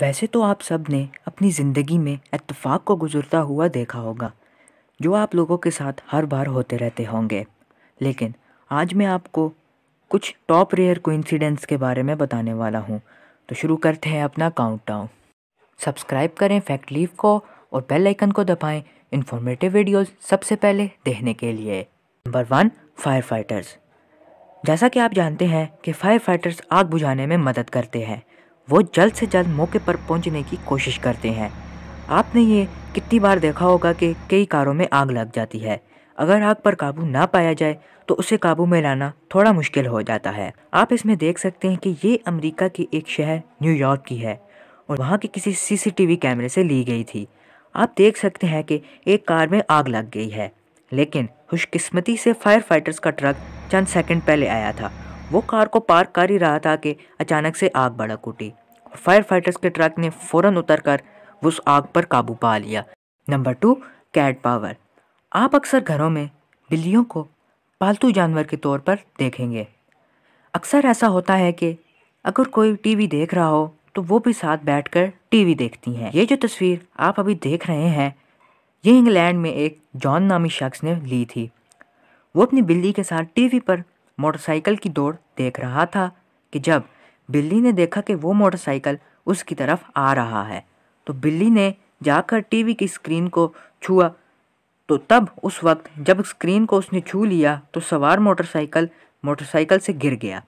वैसे तो आप सब ने अपनी ज़िंदगी में इतफाक को गुजरता हुआ देखा होगा जो आप लोगों के साथ हर बार होते रहते होंगे लेकिन आज मैं आपको कुछ टॉप रेयर कोइंसिडेंट्स के बारे में बताने वाला हूँ तो शुरू करते हैं अपना काउंटडाउन सब्सक्राइब करें फैक्ट लीव को और बेल आइकन को दबाएं इन्फॉर्मेटिव वीडियोस सबसे पहले देखने के लिए नंबर वन फायर फाइटर्स जैसा कि आप जानते हैं कि फायर फाइटर्स आग बुझाने में मदद करते हैं वो जल्द से जल्द मौके पर पहुंचने की कोशिश करते हैं आपने ये कितनी बार देखा होगा कि कई कारों में आग लग जाती है अगर आग पर काबू ना पाया जाए तो उसे काबू में लाना थोड़ा मुश्किल हो जाता है आप इसमें देख सकते हैं कि ये अमेरिका की एक शहर न्यूयॉर्क की है और वहाँ के किसी सीसीटीवी कैमरे से ली गई थी आप देख सकते हैं कि एक कार में आग लग गई है लेकिन खुशकिस्मती से फायर फाइटर्स का ट्रक चंद सेकंड पहले आया था वो कार को पार्क कर ही रहा था कि अचानक से आग भड़क उठी फायर फाइटर्स के ट्रक ने फौरन उतरकर उस आग पर काबू पा लिया नंबर टू कैट पावर आप अक्सर घरों में बिल्लियों को पालतू जानवर के तौर पर देखेंगे अक्सर ऐसा होता है कि अगर कोई टीवी देख रहा हो तो वो भी साथ बैठकर टीवी देखती हैं ये जो तस्वीर आप अभी देख रहे हैं ये इंग्लैंड में एक जॉन नामी शख्स ने ली थी वो अपनी बिल्ली के साथ टीवी पर मोटरसाइकिल की दौड़ देख रहा था कि जब बिल्ली ने देखा कि वो मोटरसाइकिल उसकी तरफ आ रहा है तो बिल्ली ने जाकर टीवी की स्क्रीन को छुआ तो तब उस वक्त जब स्क्रीन को उसने छू लिया तो सवार मोटरसाइकिल मोटरसाइकिल से गिर गया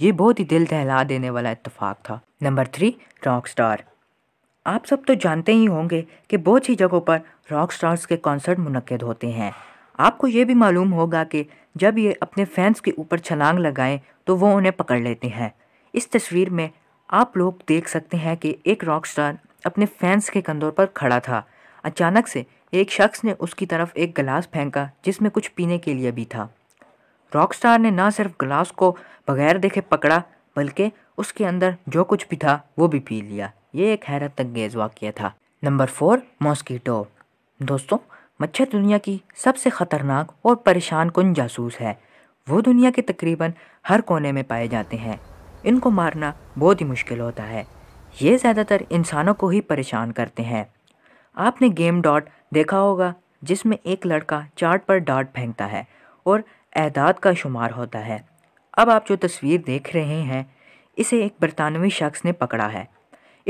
ये बहुत ही दिल दहला देने वाला इतफाक़ था नंबर थ्री रॉक स्टार आप सब तो जानते ही होंगे कि बहुत सी जगहों पर रॉक स्टार्स के कॉन्सर्ट मुनद होते हैं आपको ये भी मालूम होगा कि जब ये अपने फैंस के ऊपर छलांग लगाएं तो वो उन्हें पकड़ लेते हैं इस तस्वीर में आप लोग देख सकते हैं कि एक रॉक स्टार अपने फैंस के कंधों पर खड़ा था अचानक से एक शख्स ने उसकी तरफ एक गिलास फेंका जिसमें कुछ पीने के लिए भी था रॉक स्टार ने ना सिर्फ गिलास को बगैर देखे पकड़ा बल्कि उसके अंदर जो कुछ भी था वो भी पी लिया ये एक हैरत अंगेज़ वाक्य था नंबर फोर मॉस्कीटो दोस्तों मच्छर दुनिया की सबसे ख़तरनाक और परेशान कन जासूस है वो दुनिया के तकरीबन हर कोने में पाए जाते हैं इनको मारना बहुत ही मुश्किल होता है ये ज़्यादातर इंसानों को ही परेशान करते हैं आपने गेम डॉट देखा होगा जिसमें एक लड़का चार्ट पर डॉट फेंकता है और एदाद का शुमार होता है अब आप जो तस्वीर देख रहे हैं इसे एक बरतानवी शख्स ने पकड़ा है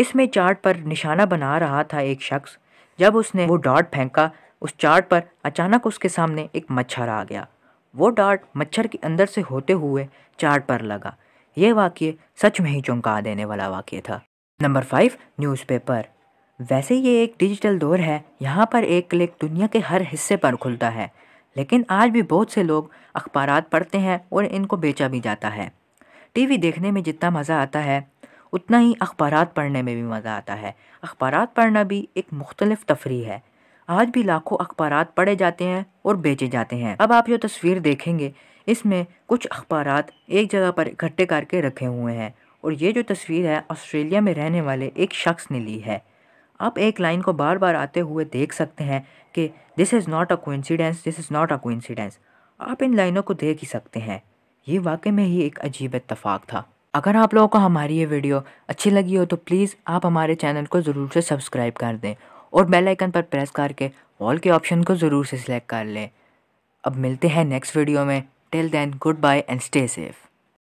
इसमें चार्ट पर निशाना बना रहा था एक शख्स जब उसने वो डॉट फेंका उस चार्ट पर अचानक उसके सामने एक मच्छर आ गया वो डॉट मच्छर के अंदर से होते हुए चार्ट पर लगा यह वाक्य सच में ही चौंका देने वाला वाक्य था नंबर फाइव न्यूज़पेपर वैसे ये एक डिजिटल दौर है यहाँ पर एक क्लिक दुनिया के हर हिस्से पर खुलता है लेकिन आज भी बहुत से लोग अखबार पढ़ते हैं और इनको बेचा भी जाता है टीवी देखने में जितना मज़ा आता है उतना ही अखबार पढ़ने में भी मज़ा आता है अखबार पढ़ना भी एक मुख्तलिफ तफरी है आज भी लाखों अखबार पढ़े जाते हैं और बेचे जाते हैं अब आप जो तस्वीर देखेंगे इसमें कुछ अखबार एक जगह पर इकट्ठे करके रखे हुए हैं और ये जो तस्वीर है ऑस्ट्रेलिया में रहने वाले एक शख्स ने ली है आप एक लाइन को बार बार आते हुए देख सकते हैं कि this is not a coincidence this is not a coincidence आप इन लाइनों को देख ही सकते हैं ये वाकई में ही एक अजीब इतफाक़ था अगर आप लोगों को हमारी ये वीडियो अच्छी लगी हो तो प्लीज़ आप हमारे चैनल को ज़रूर से सब्सक्राइब कर दें और बेल आइकन पर प्रेस करके ऑल के ऑप्शन को ज़रूर से सिलेक्ट कर लें अब मिलते हैं नेक्स्ट वीडियो में Till then, goodbye and stay safe.